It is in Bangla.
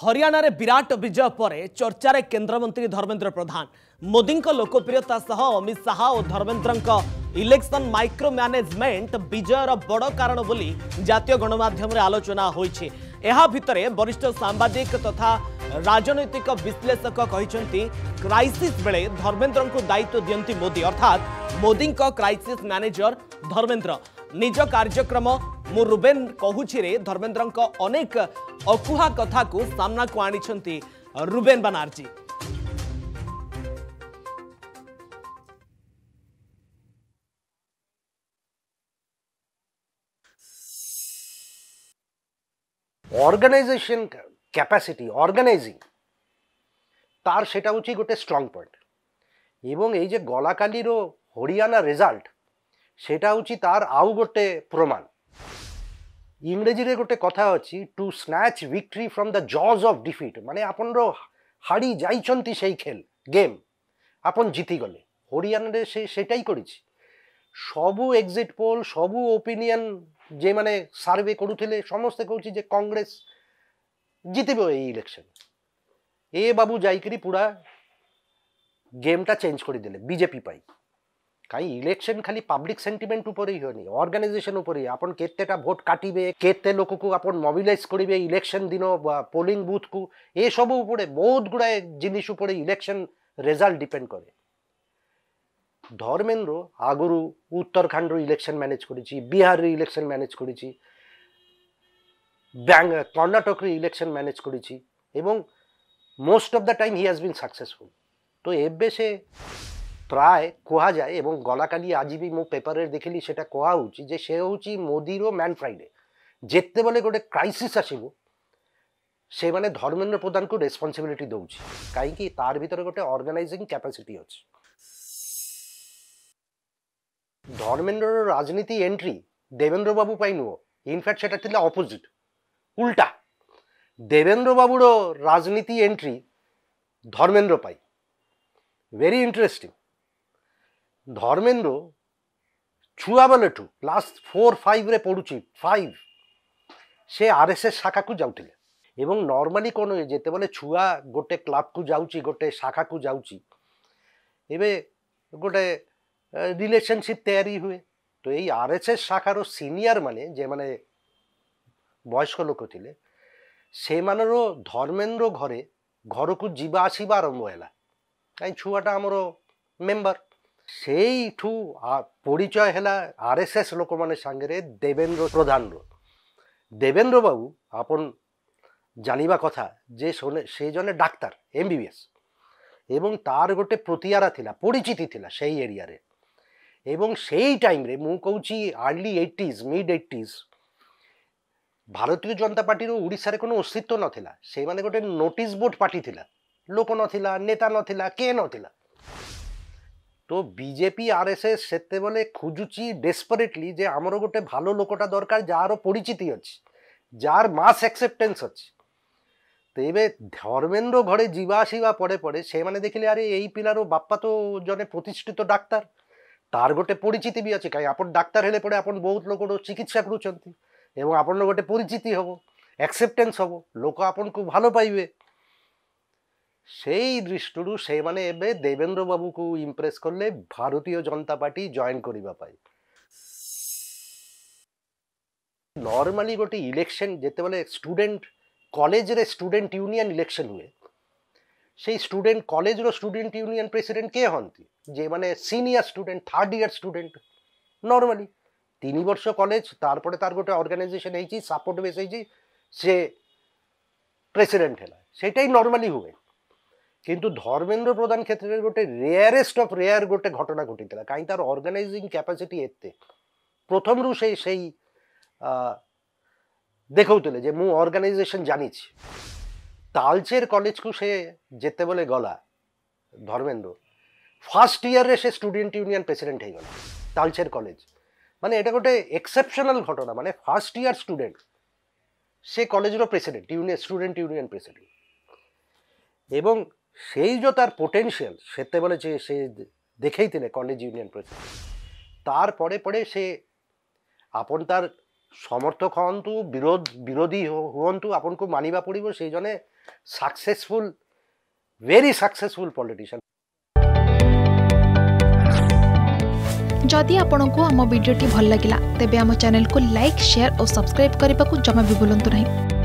হরিয়ানার বিরাট বিজয় পরে চর্চার কেন্দ্রমন্ত্রী ধর্মেন্দ্র প্রধান মোদী লোকপ্রিয়তা সহ অমিত শাহ ও ধর্মেন্দ্র ইলেকশন মাইক্রো ম্যানেজমেন্ট বিজয়ের বড় কারণ বলে জাতীয় গণমাধ্যমে আলোচনা হয়েছে ଏହା ଭିତରେ ବରିଷ୍ଠ ସାମ୍ବାଦିକ ତଥା ରାଜନୈତିକ ବିଶ୍ଳେଷକ କହିଛନ୍ତି କ୍ରାଇସିସ୍ ବେଳେ ଧର୍ମେନ୍ଦ୍ରଙ୍କୁ ଦାୟିତ୍ୱ ଦିଅନ୍ତି ମୋଦି ଅର୍ଥାତ୍ ମୋଦିଙ୍କ କ୍ରାଇସିସ୍ ମ୍ୟାନେଜର ଧର୍ମେନ୍ଦ୍ର নিজ কার্যক্রম ମୁଁ ରୁବେନ୍ କହୁଛିରେ ଧର୍ମେନ୍ଦ୍ରଙ୍କ ଅନେକ ଅକୁହା କଥାକୁ ସାମ୍ନାକୁ ଆଣିଛନ୍ତି Ruben Banerjee organisation capacity organising তার সেটা হচ্ছে গোটে স্ট্রং পয়েন্ট এবং এই যে গলাকালির হরিয়ানা রেজাল্ট ସେଇଟା ହେଉଛି ତାର ଆଉ ଗୋଟେ ପ୍ରମାଣ ଇଂରେଜୀରେ ଗୋଟେ କଥା ଅଛି to snatch victory from the jaws of defeat ମାନେ ଆପଣର ହାରି ଯାଇଛନ୍ତି ସେଇ ଖେଲ ଗେମ୍ ଆପଣ ଜିତିଗଲେ হরিয়ানারে সে সেটাই করেছি সবু এক্সিট পোল সবু ওপিনিয়ন যে মানে সার্ভে করুলে সমস্তে কৌছি যে কংগ্রেস জিতিব এই ইলেকশন এ বাবু যাইকি পুরা গেমটা চেঞ্জ করে দিলে বিজেপি পাই કાંઈ ઇલેક્શન ખાલી પબ્લિક સેન્ટિમેન્ટ ઉપર હોયની ઓર્ગાનાઇઝેશન ઉપર આપણ કેતેટા ଭୋଟ୍ କାଟିବେ କେତେ ଲୋକକୁ ଆପଣ ମୋବିଲାଇଜ୍ କରିବେ ଇଲେକ୍ସନ୍ ଦିନ ପୋଲିଂ ବୁଥକୁ ଏସବୁ ଉପରେ ବହୁତ ଗୁଡ଼ାଏ ଜିନିଷ ଉପରେ ଇଲେକ୍ସନ୍ ରେଜଲ୍ଟ ଡିପେଣ୍ଡ କରେ ଧର୍ମେନ୍ଦ୍ର ଆଗରୁ ଉତ୍ତରାଖଣ୍ଡର ଇଲେକ୍ସନ୍ ମ୍ୟାନେଜ୍ କରିଛି ବିହାରର ଇଲେକ୍ସନ୍ ମ୍ୟାନେଜ୍ କରିଛି ବ୍ୟାଙ୍ଗ କର୍ଣ୍ଣାଟକରେ ଇଲେକ୍ସନ୍ ମ୍ୟାନେଜ୍ କରିଛି ଏବଂ most of the time he has been successful তো এফ বেসে ପ୍ରାୟ କୁହାଯାଏ ଏବଂ ଗଲାକାଲି ଆଜି ବି ମୁଁ ପେପରରେ ଦେଖିଲି ସେଟା କୁହାହେଉଛି ଯେ ସେ ହେଉଛି ମୋଦିର ମ୍ୟାନ୍ ଫ୍ରାଇଡ଼େ ଯେତେବେଳେ ଗୋଟେ କ୍ରାଇସିସ୍ ଆସିବ ସେମାନେ ଧର୍ମେନ୍ଦ୍ର ପ୍ରଧାନଙ୍କୁ ରେସ୍ପନ୍ସିବିଲିଟି ଦେଉଛି କାହିଁକି ତାର ଭିତରେ ଗୋଟେ ଅର୍ଗାନାଇଜିଂ କ୍ୟାପାସିଟି ଅଛି ଧର୍ମେନ୍ଦ୍ରର ରାଜନୀତି ଏଣ୍ଟ୍ରି ଦେବେନ୍ଦ୍ର ବାବୁ ପାଇଁ ନୁହଁ ଇନଫ୍ୟାକ୍ଟ ସେଟା ଥିଲା ଅପୋଜିଟ୍ ଉଲ୍ଟା ଦେବେନ୍ଦ୍ର ବାବୁର ରାଜନୀତି ଏଣ୍ଟ୍ରି ଧର୍ମେନ୍ଦ୍ର ପାଇଁ ଭେରି ଇଣ୍ଟରେଷ୍ଟିଂ ଧର୍ମେନ୍ଦ୍ର ଛୁଆ ବେଳଠୁ କ୍ଲାସ୍ ଫୋର୍ ଫାଇଭ୍ରେ ପଢ଼ୁଛି ଫାଇଭ୍ ସେ ଆର୍ ଏସ୍ ଏସ୍ ଶାଖାକୁ ଯାଉଥିଲେ ଏବଂ ନର୍ମାଲି କ'ଣ ହୁଏ ଯେତେବେଳେ ଛୁଆ ଗୋଟେ କ୍ଲବ୍କୁ ଯାଉଛି ଗୋଟେ ଶାଖାକୁ ଯାଉଛି ଏବେ ଗୋଟେ ରିଲେସନସିପ୍ ତିଆରି ହୁଏ ତ ଏଇ ଆର୍ ଏସ୍ ଏସ୍ ଶାଖାର ସିନିୟରମାନେ ଯେମାନେ ବୟସ୍କ ଲୋକ ଥିଲେ ସେମାନର ଧର୍ମେନ୍ଦ୍ର ଘରେ ଘରକୁ ଯିବା ଆସିବା ଆରମ୍ଭ ହେଲା କାହିଁ ଛୁଆଟା ଆମର ମେମ୍ବର ସେଇଠୁ ପରିଚୟ ହେଲା ଆର୍ ଏସ୍ ଏସ୍ ଲୋକମାନେ ସାଙ୍ଗରେ ଦେବେନ୍ଦ୍ର ପ୍ରଧାନର ଦେବେନ୍ଦ୍ର ବାବୁ ଆପଣ ଜାଣିବା କଥା ଯେ ସେ ଜଣେ ଡାକ୍ତର ଏମ୍ ବି ବି ଏସ୍ ଏବଂ ତାର ଗୋଟେ ପ୍ରତିଆରା ଥିଲା ପରିଚିତି ଥିଲା ସେଇ ଏରିଆରେ ଏବଂ ସେଇ ଟାଇମ୍ରେ ମୁଁ କହୁଛି ଆର୍ଲି ଏଇଟିଜ୍ ମିଡ୍ ଏଇଟିଜ୍ ଭାରତୀୟ ଜନତା ପାର୍ଟିର ଓଡ଼ିଶାରେ কোনো অস্তিত্ব ନଥିଲା ସେଇମାନେ ଗୋଟେ ନୋଟିସ୍ ବୋର୍ଡ଼ ପାର୍ଟି ଥିଲା ଲୋକ ନଥିଲା ନେତା ନଥିଲା କିଏ ନଥିଲା તો બીજેપી આરએસએસ ସେତେବେଳେ ଖୋଜୁଛି ଡେସ୍ପରେଟଲି ଯେ ଆମର ଗୋଟେ ଭାଲ ଲୋକଟା ଦରକାର ଯାହାର ପରିଚିତି ଅଛି ଯାହାର ମାସ୍ ଆକ୍ସେପ୍ଟାନ୍ସ ଅଛି ତେବେ ଧର୍ମେନ୍ଦ୍ର ଘରେ ଯିବା ଆସିବା ପଡ଼େ ପଡ଼େ ସେମାନେ ଦେଖିଲେ ଆରେ ଏଇ ପିଲାର ବାପା ତ ଜଣେ ପ୍ରତିଷ୍ଠିତ ଡାକ୍ତର ତାର ଗୋଟେ ପରିଚିତି ବି ଅଛି କାହିଁ ଆପଣ ଡାକ୍ତର ହେଲେ ପରେ ଆପଣ ବହୁତ ଲୋକର ଚିକିତ୍ସା କରୁଛନ୍ତି ଏବଂ ଆପଣର ଗୋଟେ ପରିଚିତି ହେବ ଆକ୍ସେପ୍ଟାନ୍ସ ହେବ ଲୋକ ଆପଣଙ୍କୁ ଭଲ ପାଇବେ সেই ଦୃଷ୍ଟିରୁ ସେମାନେ ଏବେ ଦେବେନ୍ଦ୍ର ইমপ্রেস করলে ভারতীয় জনতা পার্টি জয়েন করিবা পাই ପାଇଁ ନର୍ମାଲି ইলেকশন ଇଲେକ୍ସନ୍ ଯେତେବେଳେ ଷ୍ଟୁଡେଣ୍ଟ କଲେଜରେ ଷ୍ଟୁଡେଣ୍ଟ ୟୁନିୟନ୍ ଇଲେକ୍ସନ୍ ହୁଏ সেই স্টুডেন্ট কলেজের স্টুডেন্ট ইউনিয়ন প্রেসিডেন্ট কে হন্তি যে মানে senior student third year student normally তিন বর্ষ কলেজ তারপরে তার গোটে অর্গানাইজেশন হয়েছি সাপোর্ট বেস হয়েছি সে প্রেসিডেন্ট হল সেটাই নর্মালি হুয়ে କିନ୍ତୁ ଧର୍ମେନ୍ଦ୍ର ପ୍ରଧାନ କ୍ଷେତ୍ରରେ ଗୋଟେ ରେୟାରେଷ୍ଟ ଅଫ୍ ରେୟାର ଗୋଟେ ଘଟଣା ଘଟିଥିଲା କାହିଁ ତାର ଅର୍ଗାନାଇଜିଂ କ୍ୟାପାସିଟି ଏତେ ପ୍ରଥମରୁ ସେଇ ସେଇ ଦେଖାଉଥିଲେ ଯେ ମୁଁ ଅର୍ଗାନାଇଜେସନ୍ ଜାଣିଛି ତାଲଚେର କଲେଜକୁ ସେ ଯେତେବେଳେ ଗଲା ଧର୍ମେନ୍ଦ୍ର ফার্স্ট ইয়ারে সে স্টুডেন্ট ইউনিয়ন প্রেসিডেন্ট হয়ে গেল তালচের কলেজ মানে এটা গোটে এক্সেপশনাল ঘটনা মানে ফার্স্ট ইয়ার স্টুডেন্ট সে কলেজের president union student union president এবং সেই যে তার পোটেন্সিয়াল সেতে বলে যে সে দেখেই তিনি কলেজ ইউনিয়ন প্রেসিডেন্ট তারপরে পরে সে আপন তার সমর্থক হন্তু বিরোধ বিরোধী হুয়ন্তু আপনকে মানিবা পড়িব সেই জন্য সাকসেসফুল ভেরি সাকসেসফুল পলিটিশিয়ান যদি আপনার আমার ভিডিওটি ভাল লাগিলা তেবে আমার চ্যানেলকে লাইক শেয়ার ও সবসক্রাইব করা জমা বি ভুলতু না